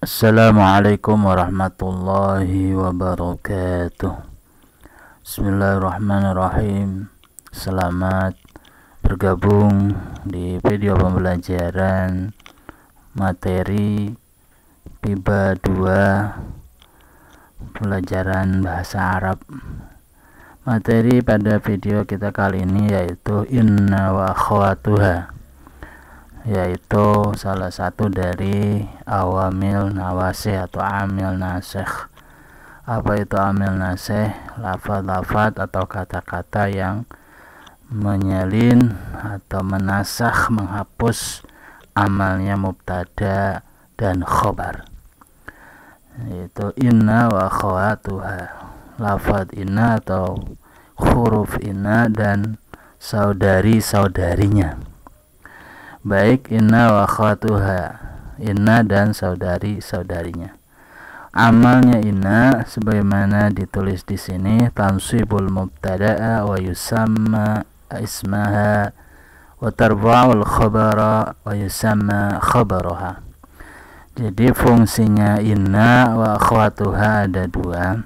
Assalamualaikum warahmatullahi wabarakatuh Bismillahirrahmanirrahim Selamat bergabung di video pembelajaran materi PIBA 2 pelajaran bahasa Arab Materi pada video kita kali ini yaitu Inna wa akhwatuha yaitu salah satu dari awamil nawaseh atau amil naseh apa itu amil naseh lafad-lafad atau kata-kata yang menyalin atau menasah menghapus amalnya mubtada dan khobar yaitu inna wa khawatuha lafad inna atau huruf inna dan saudari-saudarinya baik inna wa khatuha inna dan saudari-saudarinya amalnya inna sebagaimana ditulis di sini tansibul mubtada'a wa yusamma ismaha wa tarba'ul khabara wa yusamma khabaroha jadi fungsinya inna wa khatuha ada dua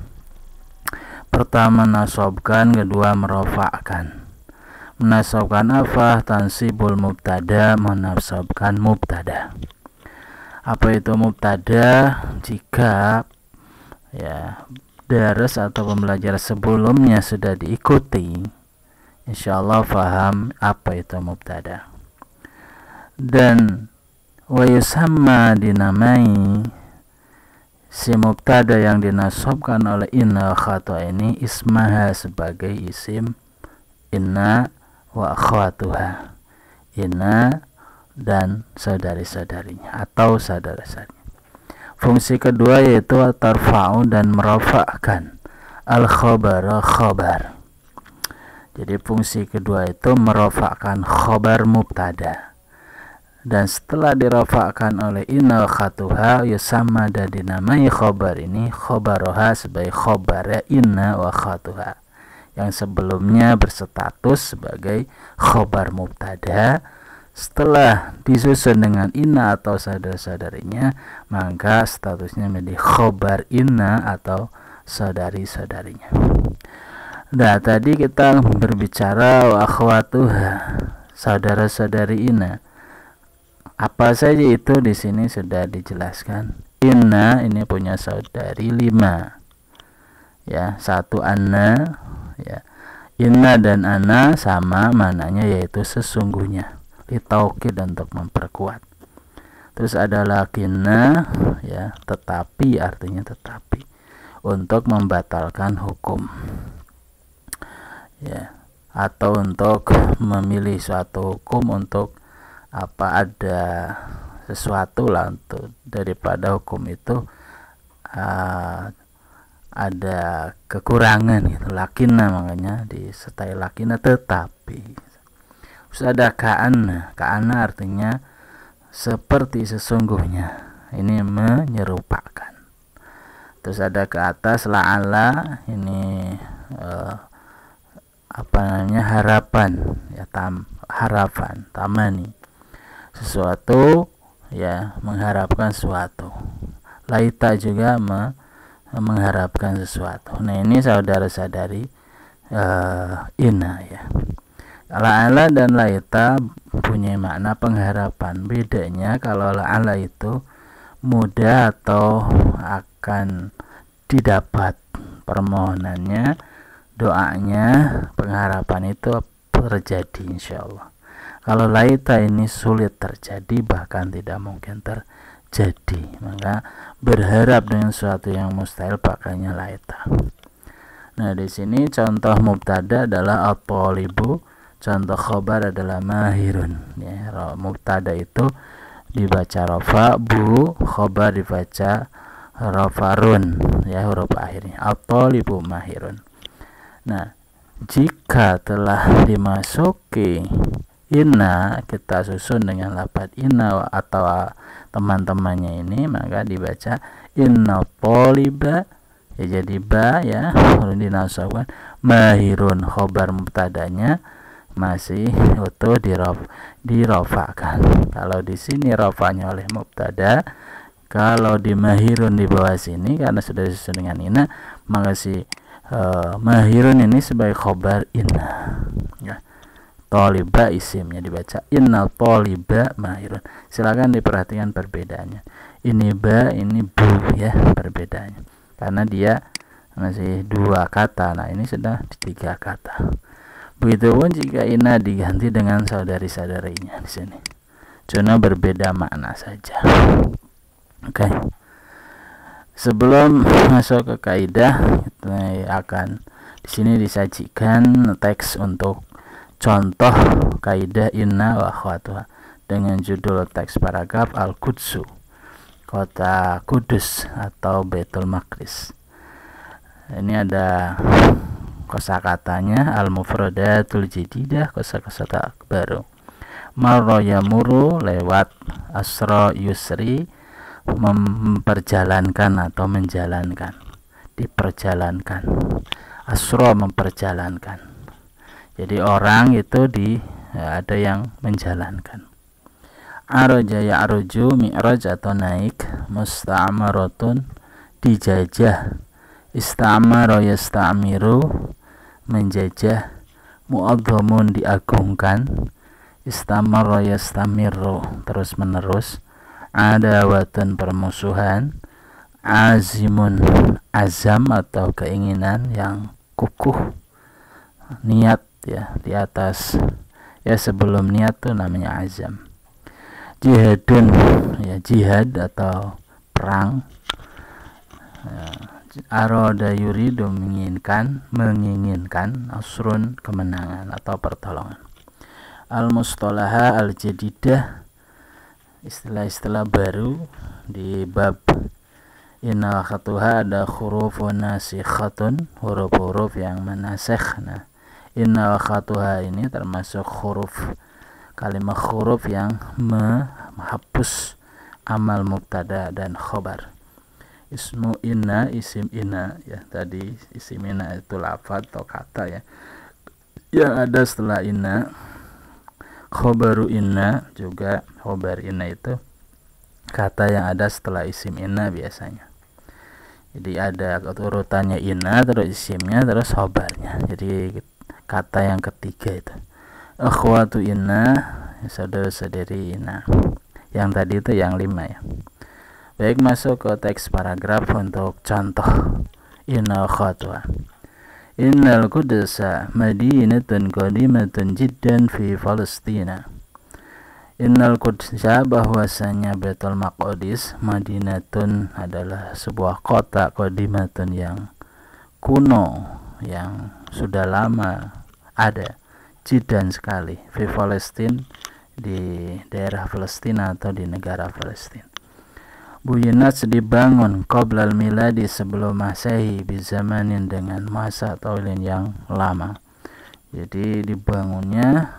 pertama nasobkan kedua merofakkan menasabkan afah tansibul mubtada menasabkan mubtada apa itu mubtada jika ya daras atau pembelajaran sebelumnya sudah diikuti insyaallah faham apa itu mubtada dan wa yusamma dinamai si mubtada yang dinasobkan oleh inna khata ini ismaha sebagai isim inna wa akhwatuha inna dan saudari-saudarinya atau saudara-saudarinya. Fungsi kedua yaitu tarfa'u dan merofakkan al khabar khobar. Jadi fungsi kedua itu merofakkan khobar mubtada. Dan setelah dirofakkan oleh inna khatuha dan dinamai khobar ini khobaroha sebagai ya inna wa khatuha ya yang sebelumnya berstatus sebagai khobar mubtada setelah disusun dengan inna atau saudara-saudarinya maka statusnya menjadi khobar inna atau saudari-saudarinya nah tadi kita berbicara waktu saudara-saudari inna apa saja itu di sini sudah dijelaskan inna ini punya saudari lima ya satu anna ya inna dan ana sama mananya yaitu sesungguhnya dan untuk memperkuat terus ada lakinna ya tetapi artinya tetapi untuk membatalkan hukum ya atau untuk memilih suatu hukum untuk apa ada sesuatu lah untuk daripada hukum itu uh, ada kekurangan gitu lakina makanya disertai lakina tetapi terus ada kaana kaana artinya seperti sesungguhnya ini menyerupakan terus ada ke atas ala ini eh, apa namanya harapan ya tam harapan tamani sesuatu ya mengharapkan sesuatu laita juga me, mengharapkan sesuatu. Nah ini saudara sadari uh, eh, ina ya. La'ala dan laita punya makna pengharapan. Bedanya kalau la'ala itu mudah atau akan didapat permohonannya, doanya, pengharapan itu terjadi insya Allah. Kalau laita ini sulit terjadi bahkan tidak mungkin terjadi. Maka berharap dengan sesuatu yang mustahil pakainya laita. Nah, di sini contoh mubtada adalah atolibu, contoh khobar adalah mahirun. Ya, mubtada itu dibaca rofa bu, khobar dibaca rofarun, ya huruf akhirnya. Atolibu mahirun. Nah, jika telah dimasuki inna kita susun dengan lapat inna atau teman-temannya ini maka dibaca inna poliba ya jadi ba ya dinasabkan mahirun khobar mubtadanya masih utuh dirof dirofakan kalau di sini rofanya oleh mubtada kalau di mahirun di bawah sini karena sudah sesuai dengan ina maka si uh, mahirun ini sebagai khobar ina Toliba isimnya dibaca innal toliba mahirun. Silakan diperhatikan perbedaannya. Ini ba, ini bu ya perbedaannya. Karena dia masih dua kata. Nah, ini sudah tiga kata. Begitupun jika ina diganti dengan saudari-saudarinya di sini. Cuma berbeda makna saja. Oke. Okay. Sebelum masuk ke kaidah, kita akan di sini disajikan teks untuk contoh kaidah inna wa akhwatuha dengan judul teks paragraf Al-Qudsu kota Kudus atau Betul makris ini ada kosa katanya Al-Mufradatul Jadidah tak baru Marro yamuru lewat asro yusri memperjalankan atau menjalankan diperjalankan asro memperjalankan jadi orang itu di ya, ada yang menjalankan aroja ya aroju mi'raj atau naik musta'maratun dijajah istamaro yastamiru menjajah mu'adhamun diagungkan istamaro yastamiru terus menerus adawatun permusuhan azimun azam atau keinginan yang kukuh niat ya di atas ya sebelum niat tuh namanya azam jihadun ya jihad atau perang ya, aroda yuridu menginginkan menginginkan asrun kemenangan atau pertolongan al mustalaha al jadidah istilah-istilah baru di bab inna khatuha ada hurufun nasikhatun huruf-huruf yang menasekh nah wa khatuha ini termasuk huruf kalimat huruf yang menghapus amal mubtada dan khobar ismu inna isim inna ya tadi isim inna itu lafat atau kata ya yang ada setelah inna khobaru inna juga khobar inna itu kata yang ada setelah isim inna biasanya jadi ada urutannya inna terus isimnya terus khobarnya jadi kata yang ketiga itu akhwatu inna ya saudara-saudari inna yang tadi itu yang lima ya baik masuk ke teks paragraf untuk contoh inna khatwa innal tun madinatun qadimatun jiddan fi palestina innal qudusa bahwasanya betul maqdis madinatun adalah sebuah kota qadimatun yang kuno yang sudah lama ada jidan sekali free Palestine di daerah Palestina atau di negara Palestina. Buyinat dibangun qoblal miladi sebelum masehi bizamanin dengan masa taulin yang lama. Jadi dibangunnya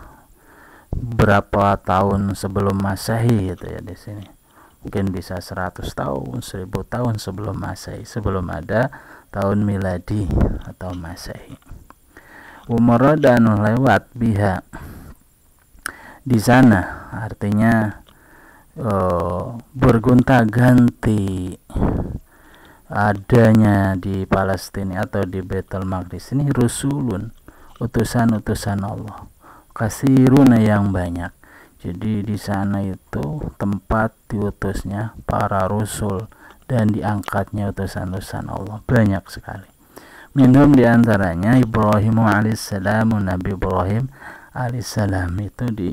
berapa tahun sebelum masehi gitu ya di sini. Mungkin bisa 100 tahun, 1000 tahun sebelum masehi, sebelum ada tahun miladi atau masehi umara dan lewat biha di sana artinya uh, eh, bergonta-ganti adanya di Palestina atau di Betul Maqdis ini rusulun utusan-utusan Allah kasiruna yang banyak jadi di sana itu tempat diutusnya para rasul dan diangkatnya utusan-utusan Allah banyak sekali minum diantaranya Ibrahim alaihissalam Nabi Ibrahim alaihissalam itu di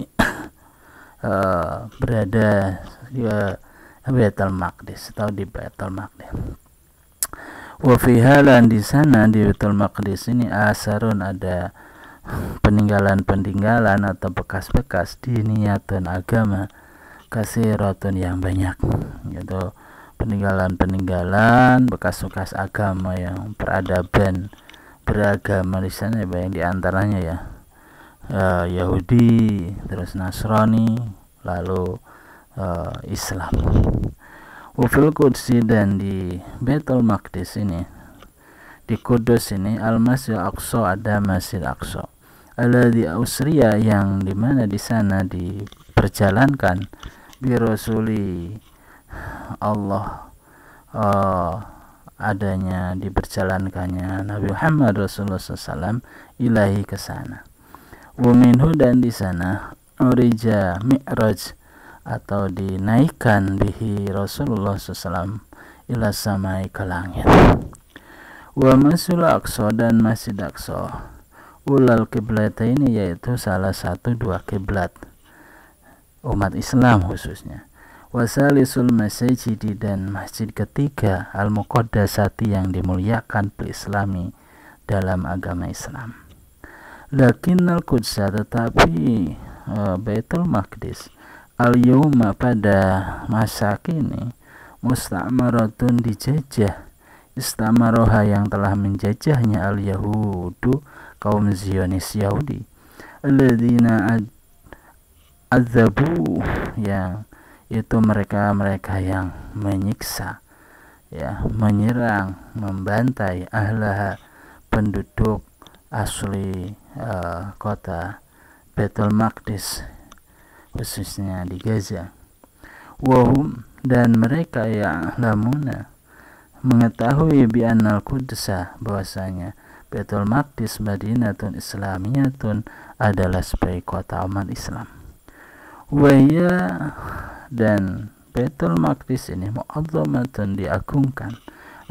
uh, berada di uh, eh, ya, Baitul Maqdis atau di Baitul Maqdis Wafihalan di sana di Baitul Maqdis ini asarun ada peninggalan-peninggalan atau bekas-bekas di diniatan agama kasih rotun yang banyak gitu peninggalan-peninggalan bekas-bekas agama yang peradaban beragama di sana ya yang diantaranya ya uh, Yahudi terus Nasrani lalu uh, Islam Ufil Qudsi dan di Betul Maqdis ini di Kudus ini Al Masjid Aqsa ada Masjid Aqsa di Austria yang dimana di sana diperjalankan di Rasuli Allah uh, adanya diperjalankannya Nabi Muhammad Rasulullah SAW ilahi ke sana. Waminhu dan di sana urija mi'raj atau dinaikkan bihi Rasulullah SAW ila samai ke langit. Wa aqsa dan masjid aqsa ulal kiblat ini yaitu salah satu dua kiblat umat Islam khususnya Wasalisul masjid dan masjid ketiga Al-Muqaddasati yang dimuliakan islami dalam agama Islam. Lakinal kudsa tetapi e, betul makdis. al yuma pada masa kini musta'maratun dijajah istamaroha yang telah menjajahnya al-yahudu kaum Zionis Yahudi alladzina adzabu yang itu mereka-mereka yang menyiksa ya menyerang membantai ahlah penduduk asli uh, kota Betul Maqdis khususnya di Gaza wahum dan mereka yang lamuna mengetahui bi anal qudsa bahwasanya Betul Maqdis Madinatun Islamiyatun adalah sebagai kota aman Islam wahya dan Betul Maqdis ini mu'azzamatun diagungkan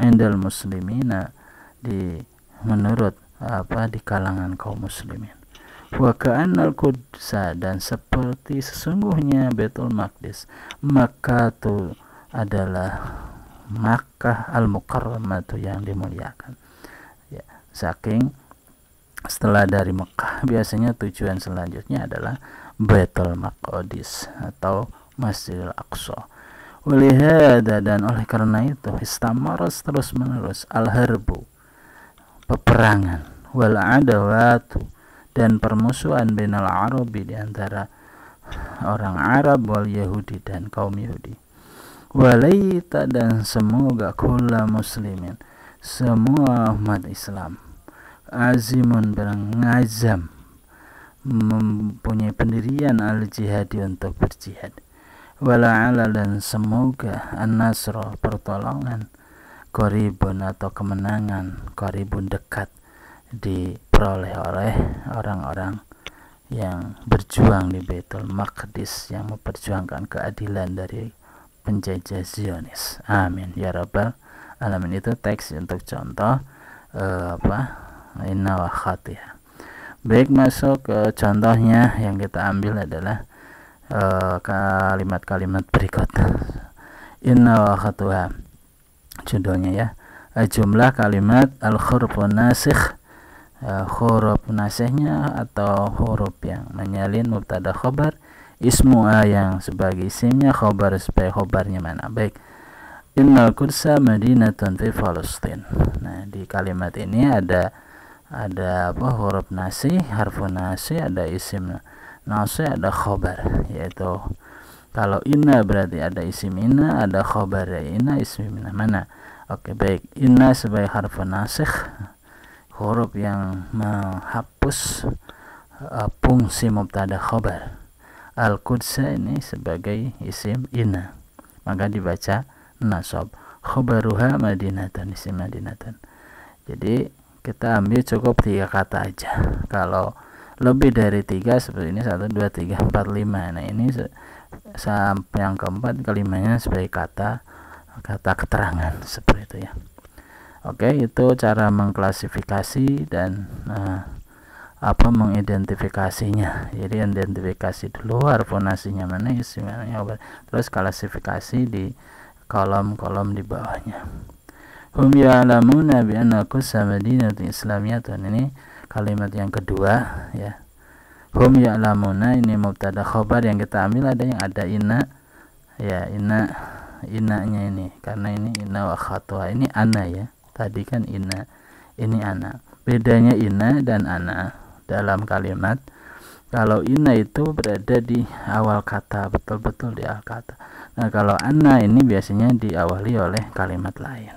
indal muslimina di menurut apa di kalangan kaum muslimin wa ka'annal qudsa dan seperti sesungguhnya Betul Maqdis maka itu adalah Makkah al-Mukarramatu yang dimuliakan ya saking setelah dari Mekah biasanya tujuan selanjutnya adalah Betul Maqdis atau Masjidil Aqsa. Oleh Walihada dan oleh karena itu istamaras terus menerus al-harbu peperangan wal adawat dan permusuhan binal arabi di antara orang Arab wal Yahudi dan kaum Yahudi. Walaita dan semoga kula muslimin semua umat Islam azimun berngazam mempunyai pendirian al jihadi untuk berjihad wala'ala dan semoga an-nasro pertolongan koribun atau kemenangan koribun dekat diperoleh oleh orang-orang yang berjuang di Betul Maqdis yang memperjuangkan keadilan dari penjajah Zionis. Amin ya rabbal alamin. Itu teks untuk contoh uh, apa? Inna wa khatiha. Baik masuk ke contohnya yang kita ambil adalah Eh, kalimat-kalimat uh, berikut inna khatuha judulnya ya jumlah kalimat al khurfun nasikh uh, eh, huruf nasihnya atau huruf yang menyalin mubtada khobar ismu yang sebagai isimnya khobar sebagai khobarnya mana baik Inna kursa madinatun fi falustin nah di kalimat ini ada ada apa huruf nasih harfu nasih ada isim nase ada khobar yaitu kalau inna berarti ada isim inna ada khobar ya inna isim inna mana oke baik inna sebagai harf nasikh huruf yang menghapus uh, fungsi mubtada khobar al qudsa ini sebagai isim inna maka dibaca nasab khobaruha madinatan isim madinatan jadi kita ambil cukup tiga kata aja kalau lebih dari tiga seperti ini satu dua tiga empat lima nah ini sampai yang keempat kelimanya sebagai kata kata keterangan seperti itu ya oke itu cara mengklasifikasi dan uh, apa mengidentifikasinya jadi identifikasi dulu harfonasinya mana isimnya terus klasifikasi di kolom-kolom di bawahnya hum ya'lamuna bi anna madinatul islamiyatun ini kalimat yang kedua ya hum ya'lamuna ini mubtada khobar yang kita ambil ada yang ada ina ya ina inanya ini karena ini ina wa khatwa ini ana ya tadi kan ina ini ana bedanya ina dan ana dalam kalimat kalau ina itu berada di awal kata betul-betul di awal kata nah kalau ana ini biasanya diawali oleh kalimat lain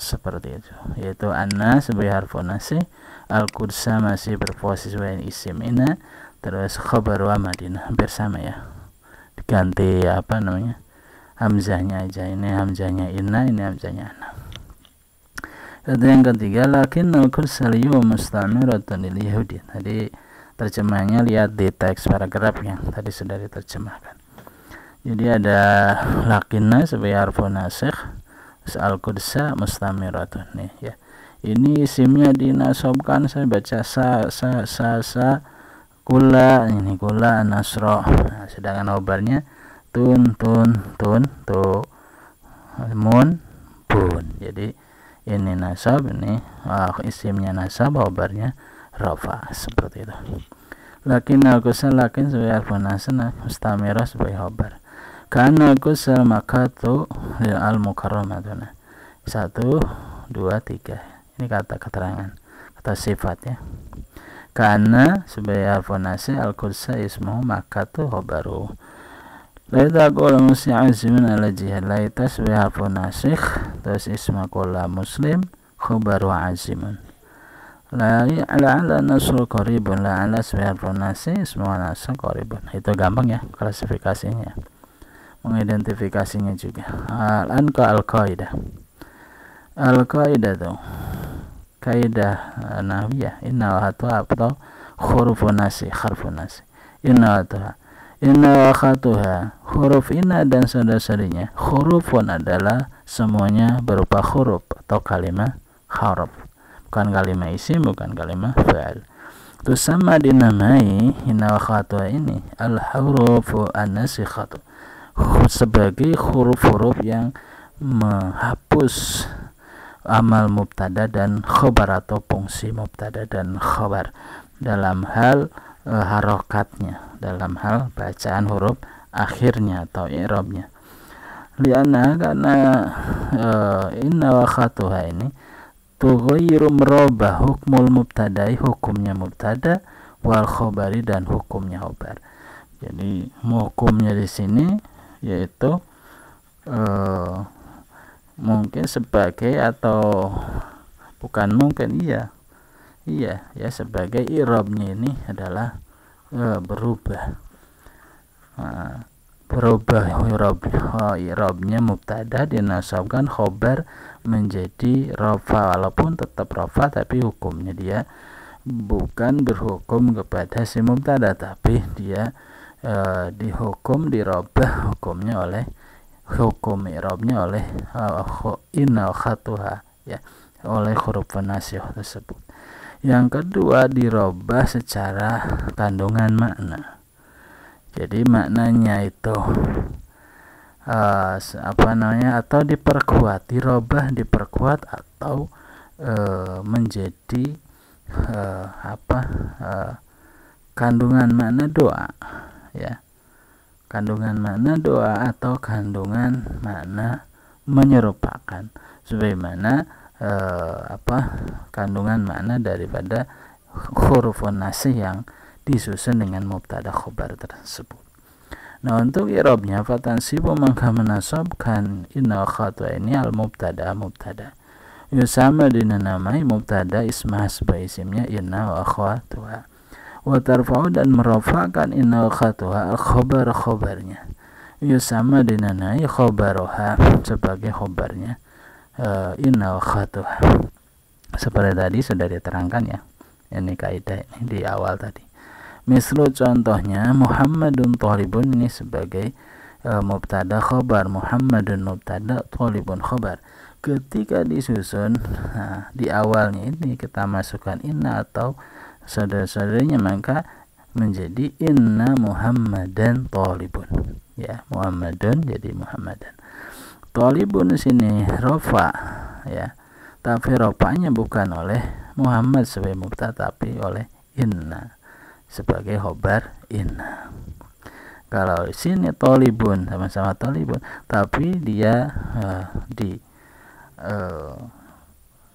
seperti itu yaitu ana sebagai harfonasi sih al kursa masih berposisi wain isim ini terus khabar wa Madinah hampir sama ya diganti apa namanya hamzahnya aja ini hamzahnya inna ini hamzahnya ana Kata yang ketiga lakin al-kursa al mustamiratun lil yahudi tadi terjemahnya lihat di teks paragraf yang tadi sudah diterjemahkan jadi ada lakinna sebagai harfu nasikh terus al-qudsa mustamiratun nih ya ini isimnya dinasobkan saya baca sa sa sa sa kula ini kula nasro nah, sedangkan obarnya tun tun tun tu mun bun jadi ini nasab ini ah, isimnya nasab obarnya rafa seperti itu lakin aku lakin sebagai alfun Musta'mirah sebagai obar karena kusal maka tuh ya al mukarramatuna satu dua tiga ini kata keterangan kata sifat ya karena sebagai alfonasi al kursa ismu maka tuh baru Laita kola muslim azimin ala jihad Laita sebagai alfonasi terus isma kola muslim khubaru azimin la'ala nasru La ala sebagai alfonasi ismu nasul koribun itu gampang ya klasifikasinya mengidentifikasinya juga al ke al qaeda al qaeda tuh kaidah eh, nahwiyah inna hatuha atau khurufu nasi khurufu nasi inna wa hatuha inna wa khatuha huruf inna dan saudara-saudarinya khurufun adalah semuanya berupa huruf atau kalimat harf bukan kalimat isim bukan kalimat fa'al itu sama dinamai inna wa khatuha ini al hurufu an khatuh sebagai huruf-huruf yang menghapus amal mubtada dan khobar atau fungsi mubtada dan khobar dalam hal e, harokatnya dalam hal bacaan huruf akhirnya atau irobnya liana karena e, inna wakatuha ini tughayyiru merubah hukmul mubtadai hukumnya mubtada wal khobari dan hukumnya khobar jadi hukumnya di sini yaitu eh, mungkin sebagai atau bukan mungkin iya iya ya sebagai irobnya ini adalah eh, berubah nah, berubah irob oh, irobnya mubtada dinasabkan khobar menjadi rofa walaupun tetap rofa tapi hukumnya dia bukan berhukum kepada si mubtada tapi dia e, dihukum dirobah hukumnya oleh hukum irobnya oleh e, inal khatuha ya oleh huruf penasih tersebut yang kedua dirobah secara kandungan makna jadi maknanya itu uh, apa namanya atau diperkuat dirobah diperkuat atau uh, menjadi uh, apa uh, kandungan makna doa ya kandungan makna doa atau kandungan makna menyerupakan sebagaimana eh, apa kandungan makna daripada huruf nasi yang disusun dengan mubtada khobar tersebut. Nah untuk irobnya fatan sibu maka menasobkan inna khatwa ini al mubtada mubtada. Ya, Yusama dinamai mubtada isma sebagai isimnya inna wa wa dan merofakan inna khatuha khobar khobarnya yusama ya, dinanai khobaroha sebagai khobarnya uh, eh, inna khatuha seperti tadi sudah diterangkan ya ini kaidah ini di awal tadi mislu contohnya Muhammadun Tolibun ini sebagai uh, mubtada khobar Muhammadun mubtada Tolibun khobar ketika disusun nah, di awalnya ini kita masukkan inna atau saudara-saudaranya maka menjadi inna Muhammadan tolibun, ya Muhammadan jadi Muhammadan Tolibun sini rofa ya tapi rofanya bukan oleh Muhammad sebagai mubta tapi oleh inna sebagai hobar inna kalau di sini tolibun sama-sama tolibun tapi dia uh, di uh,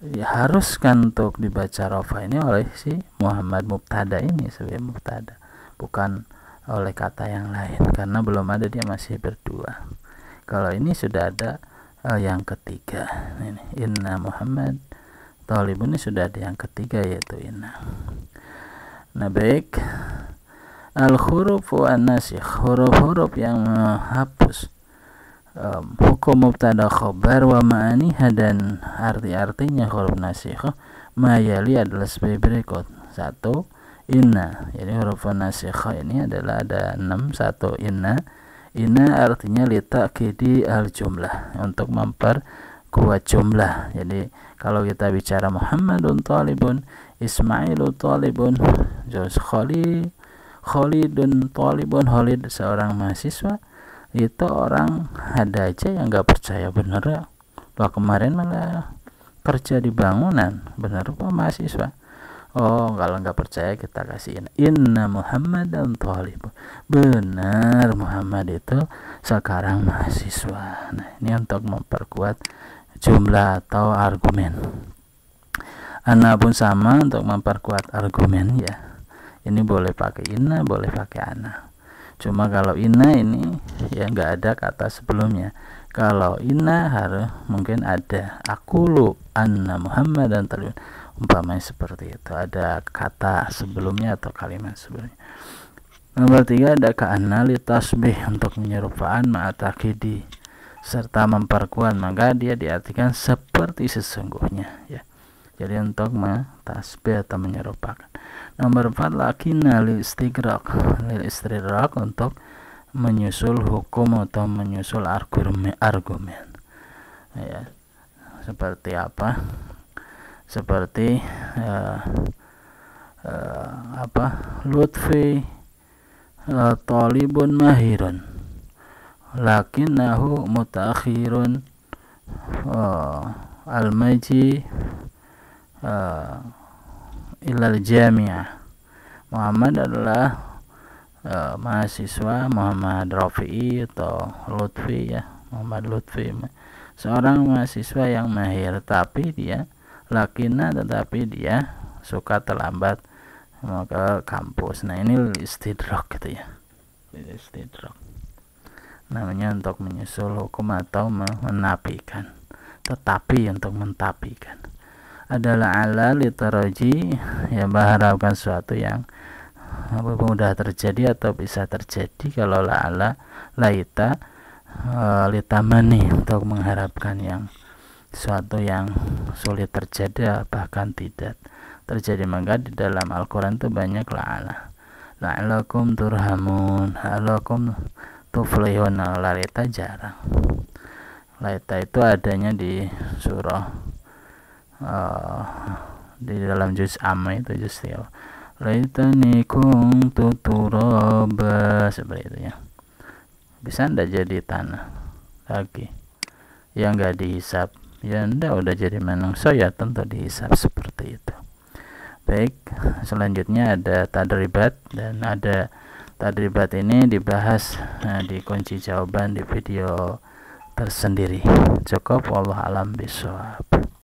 diharuskan untuk dibaca rofa ini oleh si Muhammad Mubtada ini sebagai Mubtada bukan oleh kata yang lain karena belum ada dia masih berdua kalau ini sudah ada uh, yang ketiga ini inna Muhammad Tolib ini sudah ada yang ketiga yaitu inna nah baik al huruf wa nasikh huruf-huruf yang menghapus um, hukum mubtada khobar wa ma'aniha dan arti-artinya huruf nasikhah mayali adalah sebagai berikut satu inna jadi huruf nasikhah ini adalah ada enam satu inna Inna artinya letak kidi al jumlah untuk memperkuat jumlah. Jadi kalau kita bicara Muhammadun talibun, Ismailu talibun, Jos Khali, Khalidun talibun, Khalid seorang mahasiswa, itu orang ada aja yang nggak percaya bener ya wah kemarin malah kerja di bangunan bener apa mahasiswa oh kalau nggak percaya kita kasihin inna Muhammad dan talib bener Muhammad itu sekarang mahasiswa nah ini untuk memperkuat jumlah atau argumen Ana pun sama untuk memperkuat argumen ya. Ini boleh pakai ina, boleh pakai ana cuma kalau ina ini ya nggak ada kata sebelumnya kalau ina harus mungkin ada aku lu anna Muhammad dan terlihat umpamanya seperti itu ada kata sebelumnya atau kalimat sebelumnya nomor tiga ada ka'anali tasbih untuk menyerupaan ma'atakidi serta memperkuat maka dia diartikan seperti sesungguhnya ya jadi untuk tasbih atau menyerupakan. Nomor 4 lagi nali istigrak. nali istigrak untuk menyusul hukum atau menyusul argumen argumen. Ya. Seperti apa? Seperti uh, uh, apa? Lutfi uh, talibun mahirun. Lakinnahu mutakhirun uh, al-maji uh, eh, ilal jamia Muhammad adalah uh, mahasiswa Muhammad Rafi'i atau Lutfi ya Muhammad Lutfi seorang mahasiswa yang mahir tapi dia lakina tetapi dia suka terlambat mau ke kampus nah ini istidrok gitu ya istidrok namanya untuk menyusul hukum atau menapikan tetapi untuk mentapikan adalah ala litaroji yang mengharapkan suatu yang apa mudah terjadi atau bisa terjadi kalau la ala laita eh, litamani untuk mengharapkan yang suatu yang sulit terjadi bahkan tidak terjadi maka di dalam Al-Quran itu banyak la'ala la'alakum turhamun la'alakum tuflihun la'alita jarang la'ita itu adanya di surah uh, di dalam juz amma itu juz til laitani kuntu turaba seperti itu ya bisa ndak jadi tanah lagi yang enggak dihisap ya ndak udah jadi manusia ya tentu dihisap seperti itu baik selanjutnya ada tadribat dan ada tadribat ini dibahas nah, di kunci jawaban di video tersendiri cukup Allah alam bisawab